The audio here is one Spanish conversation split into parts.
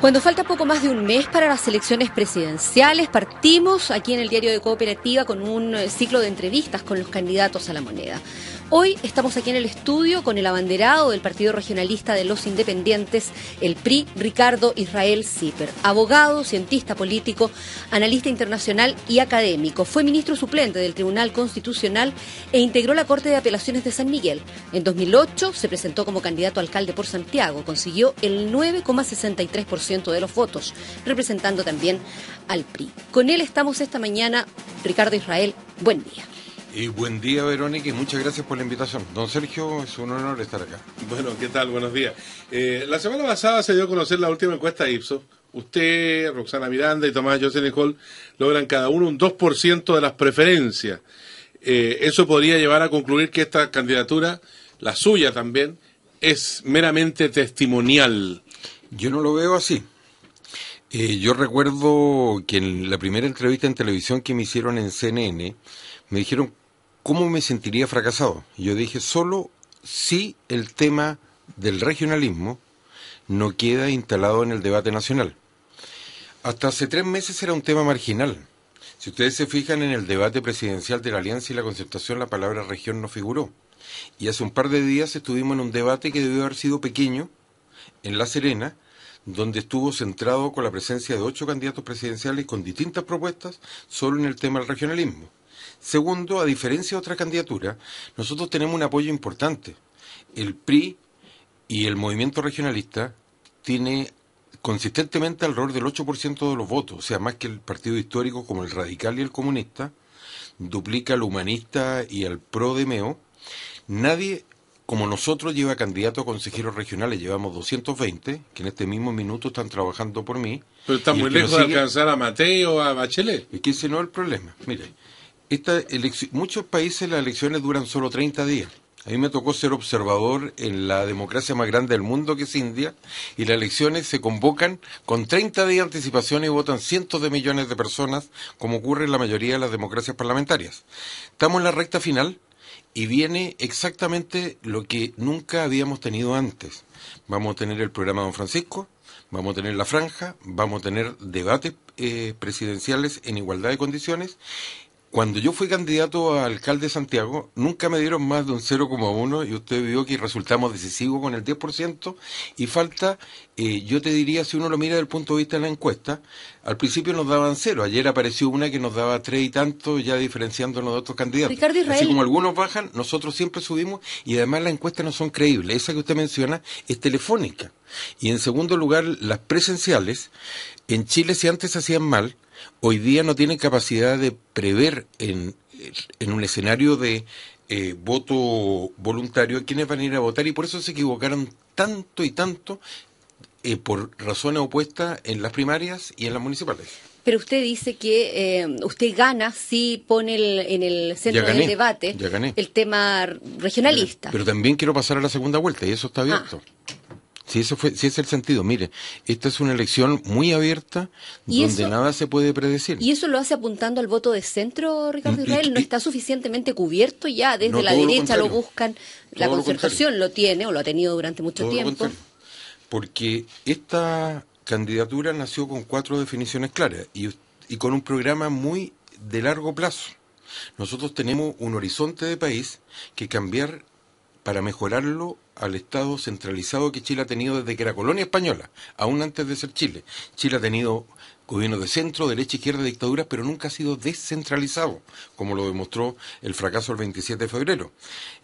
Cuando falta poco más de un mes para las elecciones presidenciales, partimos aquí en el diario de Cooperativa con un eh, ciclo de entrevistas con los candidatos a la moneda. Hoy estamos aquí en el estudio con el abanderado del Partido Regionalista de los Independientes, el PRI, Ricardo Israel Zipper, abogado, cientista político, analista internacional y académico. Fue ministro suplente del Tribunal Constitucional e integró la Corte de Apelaciones de San Miguel. En 2008 se presentó como candidato a alcalde por Santiago, consiguió el 9,63% de los votos, representando también al PRI. Con él estamos esta mañana. Ricardo Israel, buen día. Y buen día, Verónica, y muchas gracias por la invitación. Don Sergio, es un honor estar acá. Bueno, ¿qué tal? Buenos días. Eh, la semana pasada se dio a conocer la última encuesta de Ipsos. Usted, Roxana Miranda y Tomás José Hall logran cada uno un 2% de las preferencias. Eh, eso podría llevar a concluir que esta candidatura, la suya también, es meramente testimonial. Yo no lo veo así. Eh, yo recuerdo que en la primera entrevista en televisión que me hicieron en CNN, me dijeron ¿cómo me sentiría fracasado? Yo dije, solo si el tema del regionalismo no queda instalado en el debate nacional. Hasta hace tres meses era un tema marginal. Si ustedes se fijan en el debate presidencial de la Alianza y la Concertación, la palabra región no figuró. Y hace un par de días estuvimos en un debate que debió haber sido pequeño, en La Serena, donde estuvo centrado con la presencia de ocho candidatos presidenciales con distintas propuestas, solo en el tema del regionalismo. Segundo, a diferencia de otras candidaturas, nosotros tenemos un apoyo importante. El PRI y el movimiento regionalista tiene consistentemente alrededor del 8% de los votos, o sea, más que el partido histórico como el radical y el comunista, duplica al humanista y al pro de Meo. Nadie como nosotros lleva candidato a consejeros regionales, llevamos 220, que en este mismo minuto están trabajando por mí. Pero está muy lejos de alcanzar a Mateo o a Bachelet. Es que ese no el problema. Mire, esta muchos países las elecciones duran solo 30 días. A mí me tocó ser observador en la democracia más grande del mundo, que es India, y las elecciones se convocan con 30 días de anticipación y votan cientos de millones de personas, como ocurre en la mayoría de las democracias parlamentarias. Estamos en la recta final y viene exactamente lo que nunca habíamos tenido antes. Vamos a tener el programa Don Francisco, vamos a tener la franja, vamos a tener debates eh, presidenciales en igualdad de condiciones cuando yo fui candidato a alcalde de Santiago, nunca me dieron más de un 0,1 y usted vio que resultamos decisivos con el 10% y falta, eh, yo te diría, si uno lo mira desde el punto de vista de la encuesta, al principio nos daban cero, ayer apareció una que nos daba tres y tanto, ya diferenciándonos de otros candidatos. Ricardo Así como algunos bajan, nosotros siempre subimos y además las encuestas no son creíbles. Esa que usted menciona es telefónica. Y en segundo lugar, las presenciales, en Chile si antes se hacían mal, hoy día no tienen capacidad de prever en, un escenario de eh, voto voluntario quiénes van a ir a votar y por eso se equivocaron tanto y tanto eh, por razones opuestas en las primarias y en las municipales. Pero usted dice que eh, usted gana si pone en el centro del debate el tema regionalista. Pero, también quiero pasar a la segunda vuelta y eso está ah. abierto. Si ese fue, si es el sentido, mire, esta es una elección muy abierta donde nada se puede predecir. Y eso lo hace apuntando al voto de centro, Ricardo mm, Israel, no está suficientemente cubierto ya, desde la derecha lo, buscan, la concertación lo, tiene o lo ha tenido durante mucho tiempo. porque esta candidatura nació con cuatro definiciones claras y, y con un programa muy de largo plazo. Nosotros tenemos un horizonte de país que cambiar para mejorarlo al Estado centralizado que Chile ha tenido desde que era colonia española, aún antes de ser Chile. Chile ha tenido gobiernos de centro, derecha, izquierda, dictaduras, pero nunca ha sido descentralizado, como lo demostró el fracaso el 27 de febrero.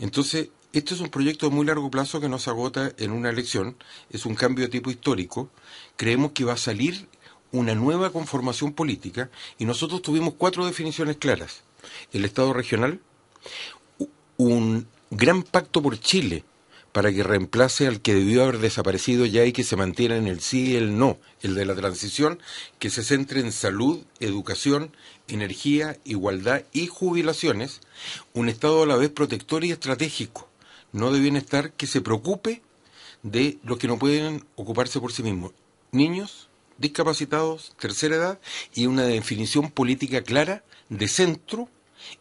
Entonces, esto es un proyecto de muy largo plazo que no se agota en una elección, es un cambio de tipo histórico. Creemos que va a salir una nueva conformación política y nosotros tuvimos cuatro definiciones claras. El Estado regional, un gran pacto por Chile para que reemplace al que debió haber desaparecido ya y que se mantiene en el sí y el no, el de la transición, que se centre en salud, educación, energía, igualdad y jubilaciones, un Estado a la vez protector y estratégico, no de bienestar, que se preocupe de los que no pueden ocuparse por sí mismos, niños, discapacitados, tercera edad, y una definición política clara de centro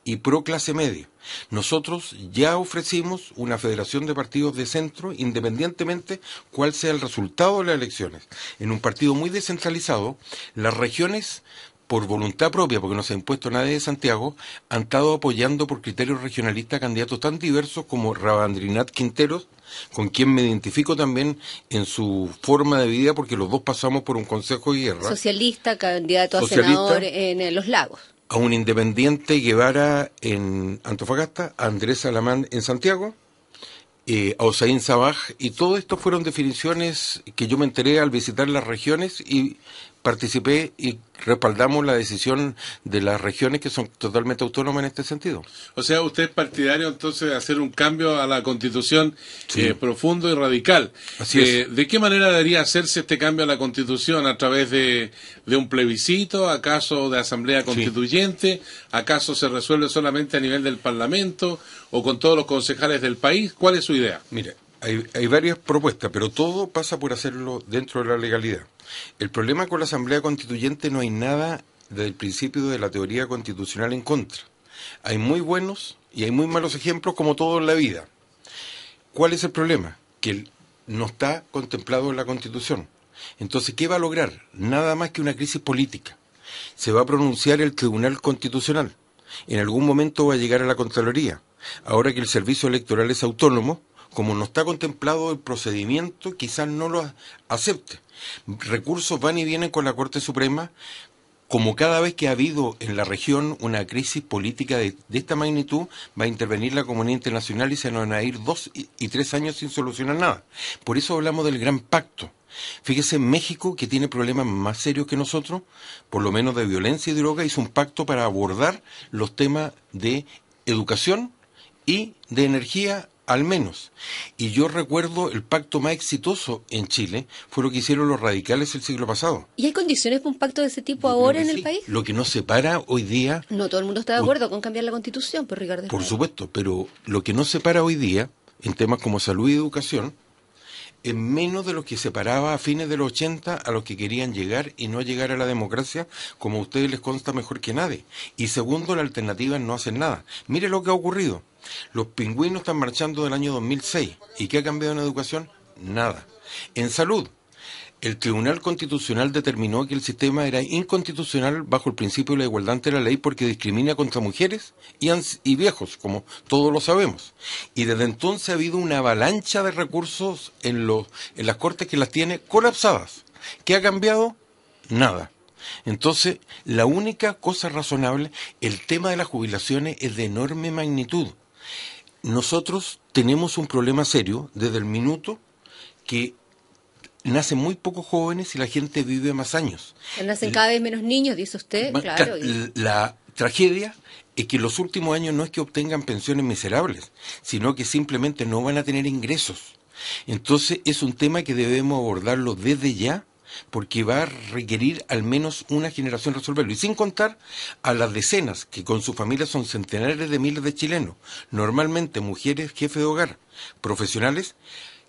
y pro clase media. Nosotros ya ofrecimos una federación de partidos de centro, independientemente cuál sea el resultado de las elecciones. En un partido muy descentralizado, las regiones por voluntad propia, porque no se ha impuesto nadie de Santiago, han estado apoyando por criterios regionalistas candidatos tan diversos como Rabandrinat Quinteros, con quien me identifico también en su forma de vida, porque los dos pasamos por un consejo de guerra. Socialista, candidato a senador en Los Lagos a un independiente Guevara en Antofagasta, a Andrés Salamán en Santiago, eh, a Osaín Sabaj, y todo esto fueron definiciones que yo me enteré al visitar las regiones y participé y respaldamos la decisión de las regiones que son totalmente autónomas en este sentido. O sea, usted es partidario entonces de hacer un cambio a la constitución eh, profundo y radical. Eh, ¿De qué manera debería hacerse este cambio a la constitución? ¿A través de, de un plebiscito? ¿Acaso de asamblea constituyente? ¿Acaso se resuelve solamente a nivel del Parlamento o con todos los concejales del país? ¿Cuál es su idea? Mire, hay, hay varias propuestas, pero todo pasa por hacerlo dentro de la legalidad. El problema con la Asamblea Constituyente no hay nada del principio de la teoría constitucional en contra. Hay muy buenos y hay muy malos ejemplos como todo en la vida. ¿Cuál es el problema? Que no está contemplado en la Constitución. Entonces, ¿qué va a lograr? Nada más que una crisis política. Se va a pronunciar el Tribunal Constitucional. En algún momento va a llegar a la Contraloría. Ahora que el servicio electoral es autónomo, como no está contemplado el procedimiento, quizás no lo acepte. Recursos van y vienen con la Corte Suprema, como cada vez que ha habido en la región una crisis política de, esta magnitud, va a intervenir la comunidad internacional y se nos van a ir dos y, tres años sin solucionar nada. Por eso hablamos del gran pacto. Fíjese, México, que tiene problemas más serios que nosotros, por lo menos de violencia y droga, hizo un pacto para abordar los temas de educación y de energía al menos. Y yo recuerdo el pacto más exitoso en Chile fue lo que hicieron los radicales el siglo pasado. ¿Y hay condiciones para un pacto de ese tipo ahora en el país? Lo que nos separa hoy día... No, todo el mundo está de acuerdo con cambiar la constitución, pero pues, Ricardo... Por supuesto, pero lo que nos separa hoy día en temas como salud y educación es menos de lo que separaba a fines de los 80 a los que querían llegar y no llegar a la democracia, como a ustedes les consta mejor que nadie. Y segundo, la alternativa no hacer nada. Mire lo que ha ocurrido. Los pingüinos están marchando del año 2006. ¿Y qué ha cambiado en educación? Nada. En salud, el Tribunal Constitucional determinó que el sistema era inconstitucional bajo el principio de la igualdad ante la ley porque discrimina contra mujeres y, viejos, como todos lo sabemos. Y desde entonces ha habido una avalancha de recursos en, en las cortes que las tiene colapsadas. ¿Qué ha cambiado? Nada. Entonces, la única cosa razonable, el tema de las jubilaciones es de enorme magnitud nosotros tenemos un problema serio desde el minuto que nacen muy pocos jóvenes y la gente vive más años. Nacen cada vez menos niños, dice usted, claro. La tragedia es que los últimos años no es que obtengan pensiones miserables, sino que simplemente no van a tener ingresos. Entonces es un tema que debemos abordarlo desde ya porque va a requerir al menos una generación resolverlo, y sin contar a las decenas, que con su familia son centenares de miles de chilenos, normalmente mujeres, jefes de hogar, profesionales,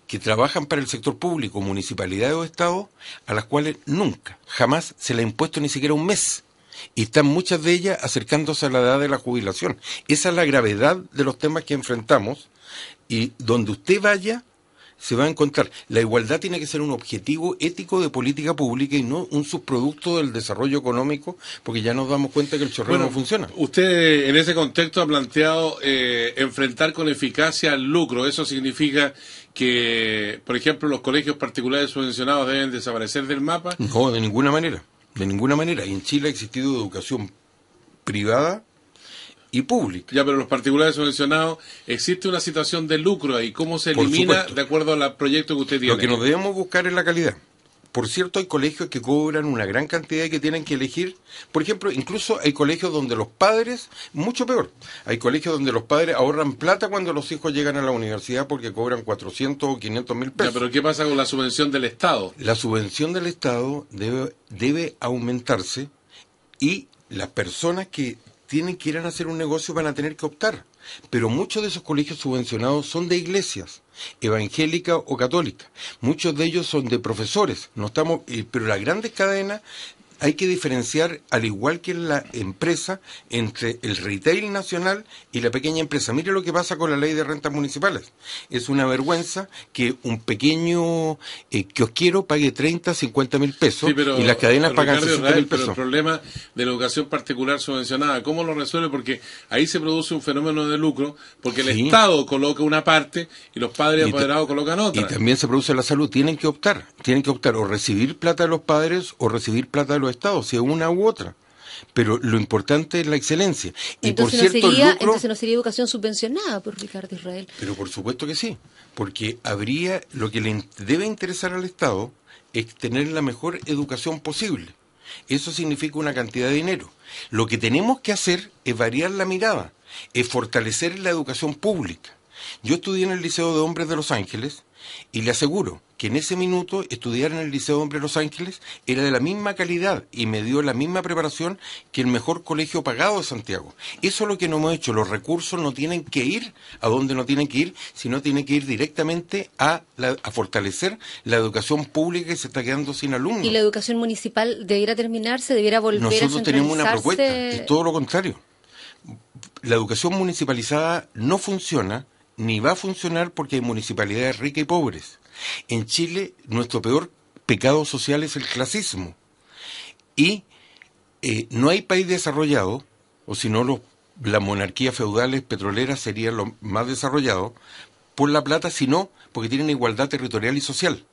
que trabajan para el sector público, municipalidades o Estado, a las cuales nunca, jamás se le ha impuesto ni siquiera un mes. Y están muchas de ellas acercándose a la edad de la jubilación. Esa es la gravedad de los temas que enfrentamos y donde usted vaya se va a encontrar. La igualdad tiene que ser un objetivo ético de política pública y no un subproducto del desarrollo económico, porque ya nos damos cuenta que el chorreo no funciona. Usted en ese contexto ha planteado eh, enfrentar con eficacia el lucro. Eso significa que, por ejemplo, los colegios particulares subvencionados deben desaparecer del mapa. No, de ninguna manera. De ninguna manera. Y En Chile ha existido educación privada y público. Ya, pero los particulares subvencionados, existe una situación de lucro ahí. ¿Cómo se elimina de acuerdo al proyecto que usted tiene? Lo que nos debemos buscar es la calidad. Por cierto, hay colegios que cobran una gran cantidad y que tienen que elegir. Por ejemplo, incluso hay colegios donde los padres, mucho peor, hay colegios donde los padres ahorran plata cuando los hijos llegan a la universidad porque cobran 400 o 500 mil pesos. Ya, pero ¿qué pasa con la subvención del Estado? La subvención del Estado debe, debe aumentarse y las personas que tienen, a hacer un negocio van a tener que optar. Pero muchos de esos colegios subvencionados son de iglesias, evangélica o católica. Muchos de ellos son de profesores. No estamos, eh, pero las grandes cadenas hay que diferenciar, al igual que en la empresa, entre el retail nacional y la pequeña empresa. Mire lo que pasa con la ley de rentas municipales. Es una vergüenza que un pequeño eh, que os quiero pague 30, 50 mil pesos y las cadenas pagan pesos. Pero el problema de la educación particular subvencionada, ¿cómo lo resuelve? Porque ahí se produce un fenómeno de lucro, porque el Estado coloca una parte y los padres y apoderados colocan otra. Y también se produce la salud. Tienen que optar. Tienen que optar o recibir plata de los padres o recibir plata de los Estado, sea una u otra. Pero lo importante es la excelencia. Y entonces, no sería, entonces sería educación subvencionada por Ricardo Israel. Pero por supuesto que sí, porque habría, lo que le debe interesar al Estado es tener la mejor educación posible. Eso significa una cantidad de dinero. Lo que tenemos que hacer es variar la mirada, es fortalecer la educación pública. Yo estudié en el Liceo de Hombres de Los Ángeles y le aseguro que en ese minuto estudiar en el Liceo Hombre de Los Ángeles era de la misma calidad y me dio la misma preparación que el mejor colegio pagado de Santiago. Eso es lo que no hemos hecho. Los recursos no tienen que ir a donde no tienen que ir, sino tienen que ir directamente a, fortalecer la educación pública que se está quedando sin alumnos. ¿Y la educación municipal debiera terminarse, debiera volver Nosotros Nosotros tenemos una propuesta, es todo lo contrario. La educación municipalizada no funciona ni va a funcionar porque hay municipalidades ricas y pobres en Chile, nuestro peor pecado social es el clasismo. Y eh, no hay país desarrollado, o si no, las monarquías feudales petroleras sería lo más desarrollado por la plata, sino porque tienen igualdad territorial y social.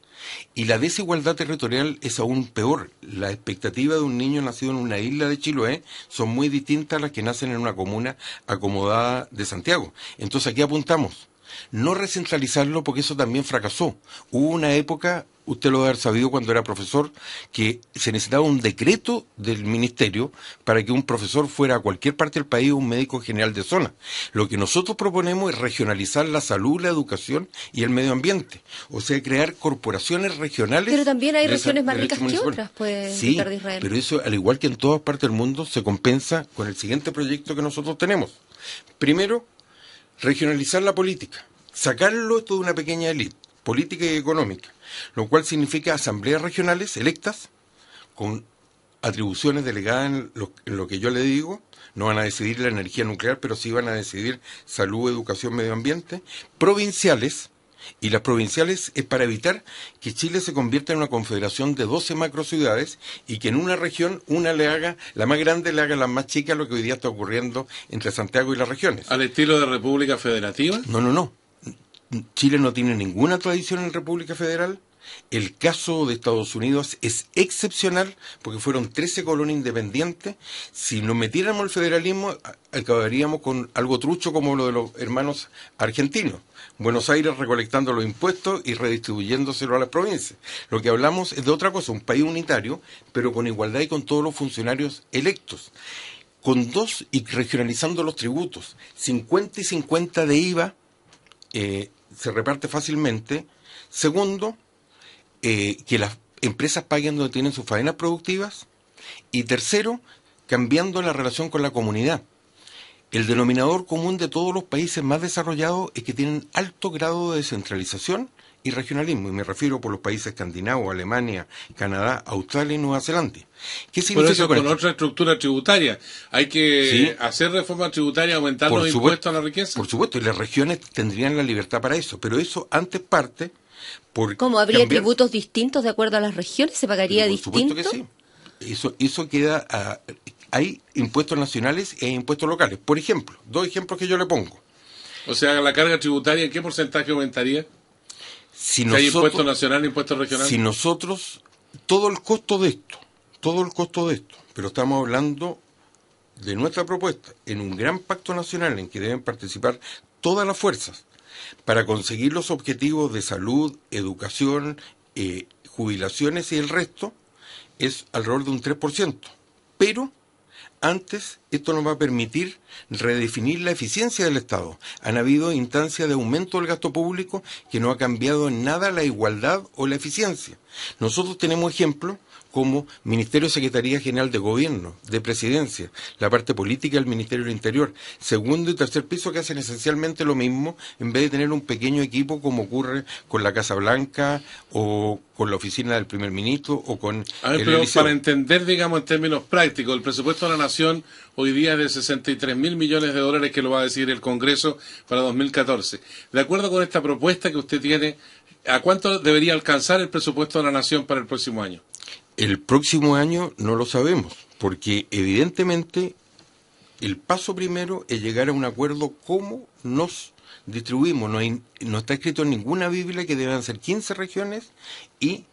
Y la desigualdad territorial es aún peor. la expectativa de un niño nacido en una isla de Chiloé son muy distintas a las que nacen en una comuna acomodada de Santiago. Entonces, aquí apuntamos? No recentralizarlo porque eso también fracasó. Hubo una época, usted lo debe haber sabido cuando era profesor, que se necesitaba un decreto del ministerio para que un profesor fuera a cualquier parte del país un médico general de zona. Lo que nosotros proponemos es regionalizar la salud, la educación y el medio ambiente. O sea, crear corporaciones regionales. Pero también hay regiones más ricas que otras, pues, Israel. Pero eso, al igual que en todas partes del mundo, se compensa con el siguiente proyecto que nosotros tenemos. Primero, Regionalizar la política, sacarlo esto de una pequeña élite política y económica, lo cual significa asambleas regionales electas con atribuciones delegadas en lo, en lo, que yo le digo, no van a decidir la energía nuclear, pero sí van a decidir salud, educación, medio ambiente, provinciales, y las provinciales es para evitar que Chile se convierta en una confederación de 12 macrociudades y que en una región una le haga, la más grande le haga la más chica, lo que hoy día está ocurriendo entre Santiago y las regiones. ¿Al estilo de República Federativa? No, no, no. Chile no tiene ninguna tradición en República Federal el caso de Estados Unidos es excepcional porque fueron 13 colonias independientes. Si nos metiéramos el federalismo, acabaríamos con algo trucho como lo de los hermanos argentinos. Buenos Aires recolectando los impuestos y redistribuyéndoselo a las provincias. Lo que hablamos es de otra cosa, un país unitario, pero con igualdad y con todos los funcionarios electos. Con dos y regionalizando los tributos, 50 y 50 de IVA, eh, se reparte fácilmente. Segundo, eh, que las empresas paguen donde tienen sus faenas productivas. Y tercero, cambiando la relación con la comunidad. El denominador común de todos los países más desarrollados es que tienen alto grado de descentralización y regionalismo, y me refiero por los países escandinavos, Alemania, Canadá, Australia y Nueva Zelanda. ¿Qué significa eso con otra estructura tributaria. Hay que hacer reforma tributaria, aumentar los impuestos a la riqueza. Por supuesto, y las regiones tendrían la libertad para eso, pero eso antes parte ¿Cómo habría tributos distintos de acuerdo a las regiones? ¿Se pagaría distinto? Por supuesto que sí. Eso, queda. hay impuestos nacionales e impuestos locales. Por ejemplo, dos ejemplos que yo le pongo. O sea, la carga tributaria, ¿en qué porcentaje aumentaría? Si nosotros, hay impuestos nacionales, impuestos regionales. Si nosotros, todo el costo de esto, todo el costo de esto, pero estamos hablando de nuestra propuesta, en un gran pacto nacional en que deben participar todas las fuerzas, para conseguir los objetivos de salud, educación, eh, jubilaciones y el resto, es alrededor de un 3%. Pero antes, esto nos va a permitir redefinir la eficiencia del Estado. Han habido instancias de aumento del gasto público que no ha cambiado en nada la igualdad o la eficiencia. Nosotros tenemos ejemplos como Ministerio de Secretaría General de Gobierno, de Presidencia, la parte política del Ministerio del Interior, segundo y tercer piso que hacen esencialmente lo mismo en vez de tener un pequeño equipo como ocurre con la Casa Blanca o con la oficina del primer ministro o con... para entender, digamos, en términos prácticos, el presupuesto de la Nación hoy día es de 63 mil millones de dólares que lo va a decir el Congreso para 2014. De acuerdo con esta propuesta que usted tiene, ¿a cuánto debería alcanzar el presupuesto de la Nación para el próximo año? El próximo año no lo sabemos, porque evidentemente el paso primero es llegar a un acuerdo cómo nos distribuimos. No, no está escrito en ninguna Biblia que deban ser 15 regiones y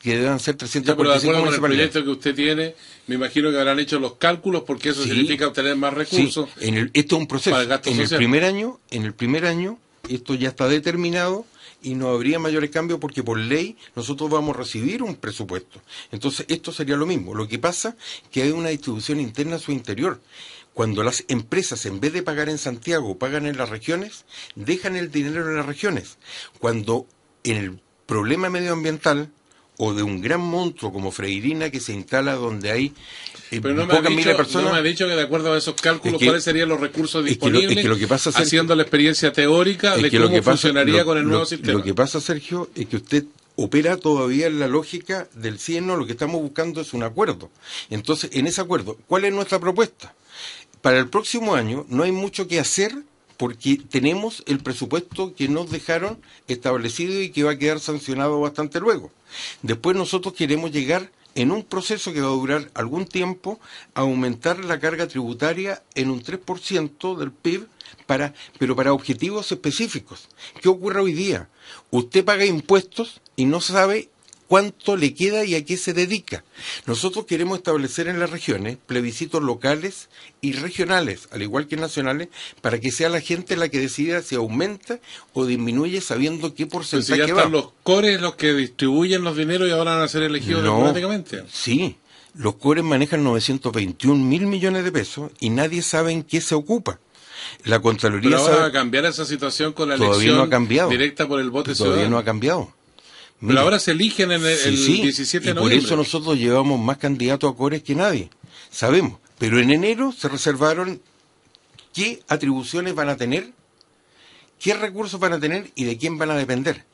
que deban ser 345 pero con el proyecto que usted tiene, me imagino que habrán hecho los cálculos porque eso significa obtener más recursos. En esto es un proceso. en el primer año, en el primer año, esto ya está determinado y no habría mayores cambios porque por ley nosotros vamos a recibir un presupuesto. Entonces esto sería lo mismo. Lo que pasa es que hay una distribución interna a su interior. Cuando las empresas, en vez de pagar en Santiago, pagan en las regiones, dejan el dinero en las regiones. Cuando en el problema medioambiental o de un gran monstruo como Freirina que se instala donde hay eh, no personas. No me ha dicho que de acuerdo a esos cálculos cuáles serían los recursos disponibles, lo, que pasa, haciendo la experiencia teórica de cómo funcionaría con el nuevo sistema. Lo que pasa, Sergio, es que usted opera todavía en la lógica del cieno, lo que estamos buscando es un acuerdo. Entonces, en ese acuerdo, ¿cuál es nuestra propuesta? Para el próximo año no hay mucho que hacer porque tenemos el presupuesto que nos dejaron establecido y que va a quedar sancionado bastante luego. Después nosotros queremos llegar en un proceso que va a durar algún tiempo a aumentar la carga tributaria en un 3% del PIB, para, pero para objetivos específicos. ¿Qué ocurre hoy día? Usted paga impuestos y no sabe cuánto le queda y a qué se dedica. Nosotros queremos establecer en las regiones plebiscitos locales y regionales, al igual que nacionales, para que sea la gente la que decida si aumenta o disminuye sabiendo qué pues porcentaje pues ya están los cores los que distribuyen los dineros y ahora van a ser elegidos no, democráticamente. Sí, los cores manejan 921 mil millones de pesos y nadie sabe en qué se ocupa. La Contraloría Pero ahora va a cambiar esa situación con la elección directa por el voto Todavía no ha cambiado ahora se eligen en el, 17 de noviembre. Por eso nosotros llevamos más candidatos a Cores que nadie. Sabemos. Pero en enero se reservaron qué atribuciones van a tener, qué recursos van a tener y de quién van a depender.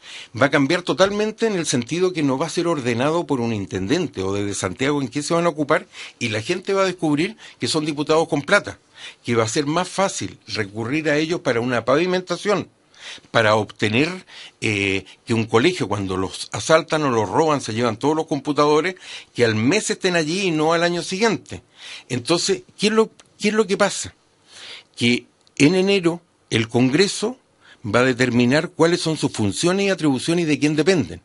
Va a cambiar totalmente en el sentido que no va a ser ordenado por un intendente o desde Santiago en qué se van a ocupar y la gente va a descubrir que son diputados con plata, que va a ser más fácil recurrir a ellos para una pavimentación para obtener eh, que un colegio cuando los asaltan o los roban se llevan todos los computadores, que al mes estén allí y no al año siguiente. Entonces, ¿qué es lo, es lo que pasa? Que en enero el Congreso va a determinar cuáles son sus funciones y atribuciones y de quién dependen.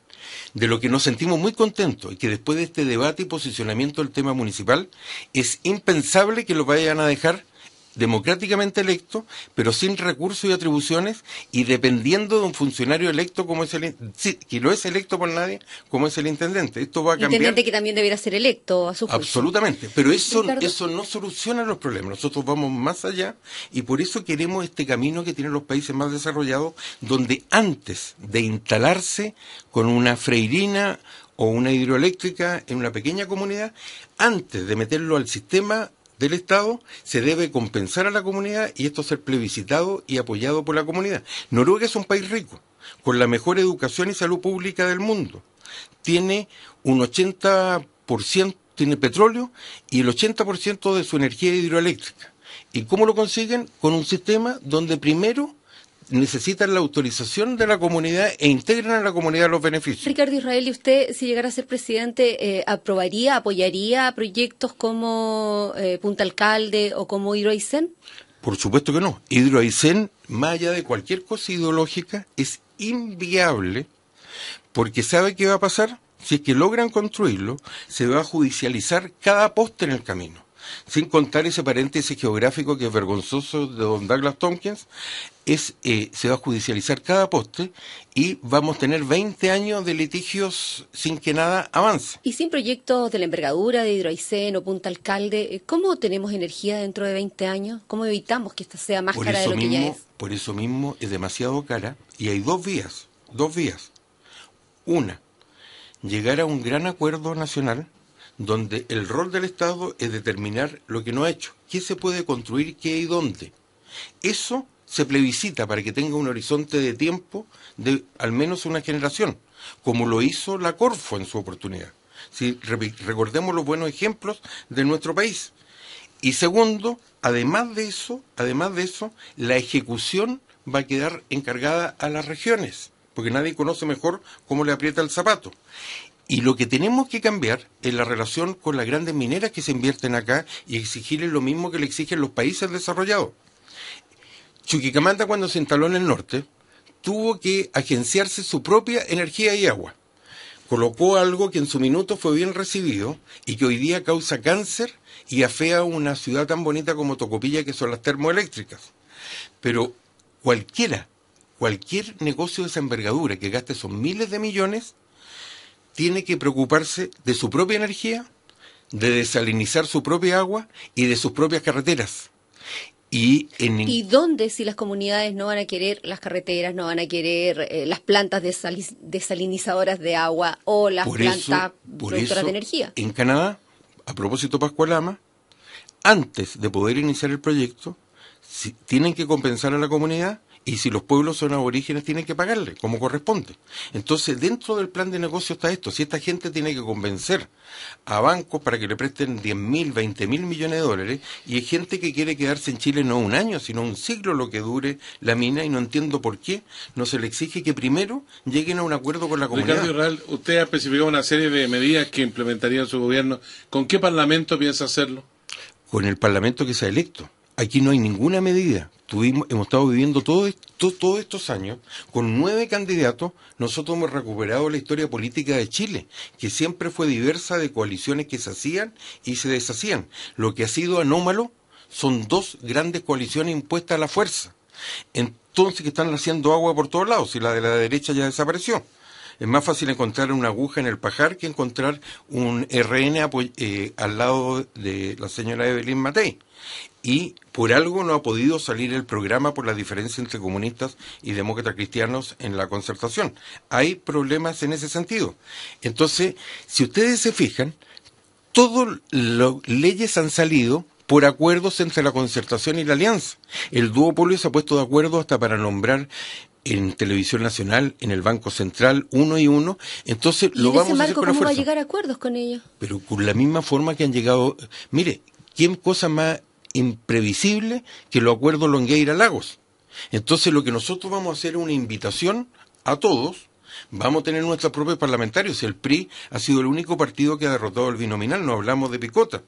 De lo que nos sentimos muy contentos y que después de este debate y posicionamiento del tema municipal es impensable que lo vayan a dejar democráticamente electo, pero sin recursos y atribuciones y dependiendo de un funcionario electo como es el que no es electo por nadie, como es el intendente. Esto va a cambiar. Intendente que también debería ser electo a Absolutamente, pero eso eso no soluciona los problemas. Nosotros vamos más allá y por eso queremos este camino que tienen los países más desarrollados donde antes de instalarse con una freirina o una hidroeléctrica en una pequeña comunidad, antes de meterlo al sistema del Estado se debe compensar a la comunidad y esto ser plebiscitado y apoyado por la comunidad. Noruega es un país rico, con la mejor educación y salud pública del mundo. Tiene un 80%, tiene petróleo y el 80% de su energía hidroeléctrica. ¿Y cómo lo consiguen? Con un sistema donde primero necesitan la autorización de la comunidad e integran a la comunidad los beneficios. Ricardo Israel, ¿y usted, si llegara a ser presidente, eh, aprobaría, apoyaría proyectos como eh, Punta Alcalde o como Hidroaicén? Por supuesto que no. Hidroaicén, más allá de cualquier cosa ideológica, es inviable porque sabe qué va a pasar. Si es que logran construirlo, se va a judicializar cada poste en el camino sin contar ese paréntesis geográfico que es vergonzoso de don Douglas Tompkins, es, eh, se va a judicializar cada poste y vamos a tener 20 años de litigios sin que nada avance. Y sin proyectos de la envergadura de Hidroaicén Punta Alcalde, eh, ¿cómo tenemos energía dentro de 20 años? ¿Cómo evitamos que esta sea más cara de lo que ya es? Por eso mismo es demasiado cara y hay dos vías, dos vías. Una, llegar a un gran acuerdo nacional donde el rol del Estado es determinar lo que no ha hecho, qué se puede construir, qué y dónde. Eso se plebiscita para que tenga un horizonte de tiempo de al menos una generación, como lo hizo la Corfo en su oportunidad. Si recordemos los buenos ejemplos de nuestro país. Y segundo, además de eso, además de eso, la ejecución va a quedar encargada a las regiones, porque nadie conoce mejor cómo le aprieta el zapato. Y lo que tenemos que cambiar es la relación con las grandes mineras que se invierten acá y exigirles lo mismo que le exigen los países desarrollados. Chuquicamanta cuando se instaló en el norte tuvo que agenciarse su propia energía y agua. Colocó algo que en su minuto fue bien recibido y que hoy día causa cáncer y afea una ciudad tan bonita como Tocopilla que son las termoeléctricas. Pero cualquiera, cualquier negocio de esa envergadura que gaste esos miles de millones tiene que preocuparse de su propia energía, de desalinizar su propia agua y de sus propias carreteras. Y, ¿Y dónde si las comunidades no van a querer las carreteras, no van a querer eh, las plantas desalinizadoras de agua o las plantas productoras de energía? En Canadá, a propósito Pascualama, antes de poder iniciar el proyecto, tienen que compensar a la comunidad y si los pueblos son aborígenes tienen que pagarle, como corresponde. Entonces, dentro del plan de negocio está esto, si esta gente tiene que convencer a bancos para que le presten diez mil, veinte mil millones de dólares, y es gente que quiere quedarse en Chile no un año, sino un siglo lo que dure la mina, y no entiendo por qué no se le exige que primero lleguen a un acuerdo con la comunidad. Ricardo Real, usted ha especificado una serie de medidas que implementaría su gobierno. ¿Con qué parlamento piensa hacerlo? Con el parlamento que sea electo aquí no hay ninguna medida. Tuvimos, hemos estado viviendo todos estos años con nueve candidatos. Nosotros hemos recuperado la historia política de Chile, que siempre fue diversa de coaliciones que se hacían y se deshacían. Lo que ha sido anómalo son dos grandes coaliciones impuestas a la fuerza. Entonces que están haciendo agua por todos lados y la de la derecha ya desapareció. Es más fácil encontrar una aguja en el pajar que encontrar un RN eh, al lado de la señora Evelyn Matei. Y por algo no ha podido salir el programa por la diferencia entre comunistas y demócratas cristianos en la concertación. Hay problemas en ese sentido. Entonces, si ustedes se fijan, todas las leyes han salido por acuerdos entre la concertación y la alianza. El duopolio se ha puesto de acuerdo hasta para nombrar en Televisión Nacional, en el Banco Central, uno y uno. Entonces, lo vamos a hacer ¿cómo va a llegar a acuerdos con ellos? Pero con la misma forma que han llegado. Mire, ¿quién cosa más imprevisible que lo acuerdos Longueira Lagos. Entonces lo que nosotros vamos a hacer es una invitación a todos, vamos a tener nuestros propios parlamentarios, el PRI ha sido el único partido que ha derrotado el binominal, no hablamos de picota.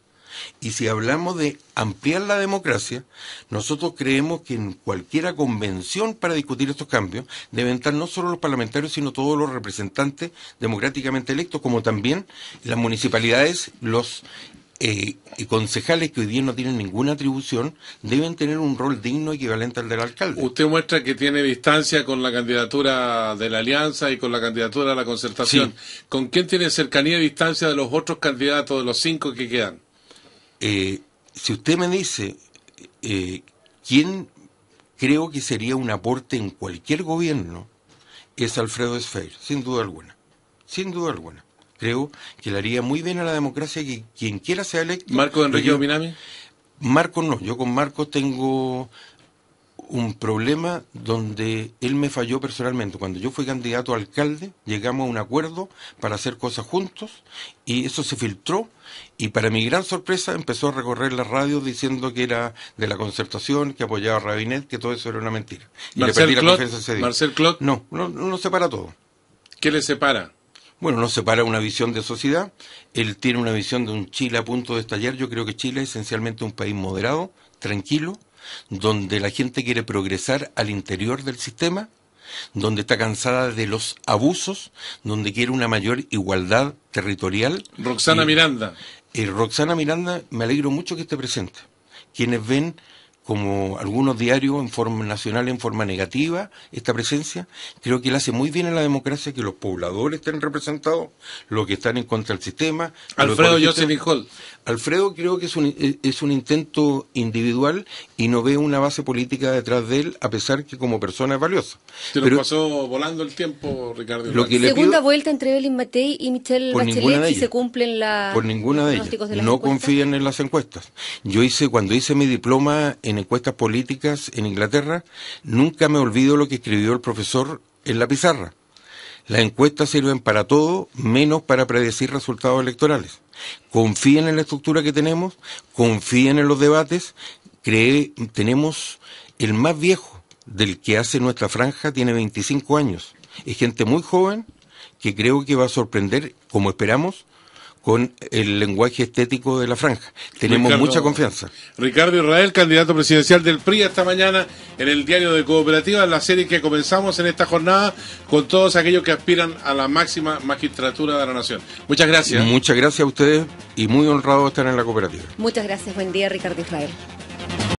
Y si hablamos de ampliar la democracia, nosotros creemos que en cualquier convención para discutir estos cambios deben estar no solo los parlamentarios, sino todos los representantes democráticamente electos, como también las municipalidades, los eh, concejales que hoy día no tienen ninguna atribución deben tener un rol digno equivalente al del alcalde. Usted muestra que tiene distancia con la candidatura de la Alianza y con la candidatura de la Concertación. ¿Con quién tiene cercanía y distancia de los otros candidatos, de los cinco que quedan? Eh, si usted me dice eh, quién creo que sería un aporte en cualquier gobierno, es Alfredo Esfeir sin duda alguna. Sin duda alguna creo que le haría muy bien a la democracia que quien quiera sea electo. ¿Marco Enrique Marco no, yo con Marco tengo un problema donde él me falló personalmente. Cuando yo fui candidato a alcalde, llegamos a un acuerdo para hacer cosas juntos y eso se filtró y para mi gran sorpresa empezó a recorrer la radio diciendo que era de la concertación, que apoyaba a Rabinet, que todo eso era una mentira. Y Marcel le Marcel No, no, no, no separa todo. ¿Qué le separa? Bueno, no separa una visión de sociedad. Él tiene una visión de un Chile a punto de estallar. Yo creo que Chile es esencialmente un país moderado, tranquilo, donde la gente quiere progresar al interior del sistema, donde está cansada de los abusos, donde quiere una mayor igualdad territorial. Roxana Miranda. Eh, Roxana Miranda, me alegro mucho que esté presente. Quienes ven como algunos diarios en forma nacional en forma negativa esta presencia, creo que le hace muy bien en la democracia que los pobladores estén representados, los que están en contra del sistema. Alfredo Alfredo creo que es un, eh, es un intento individual y no veo una base política detrás de él, a pesar que como persona es valiosa. Se nos pasó volando el tiempo, Ricardo. Segunda vuelta entre Evelyn Matei y Michelle Bachelet se cumplen la, por ninguna de ellas. no confían en las encuestas. Yo hice, cuando hice mi diploma en encuestas políticas en Inglaterra, nunca me olvido lo que escribió el profesor en la pizarra las encuestas sirven para todo, menos para predecir resultados electorales. Confíen en la estructura que tenemos, confíen en los debates. Cree, tenemos el más viejo del que hace nuestra franja, tiene 25 años. Es gente muy joven que creo que va a sorprender, como esperamos, con el lenguaje estético de la franja. Tenemos mucha confianza. Ricardo Israel, candidato presidencial del PRI esta mañana en el diario de Cooperativa, la serie que comenzamos en esta jornada con todos aquellos que aspiran a la máxima magistratura de la nación. Muchas gracias. Muchas gracias a ustedes y muy honrado estar en la cooperativa. Muchas gracias. Buen día, Ricardo Israel.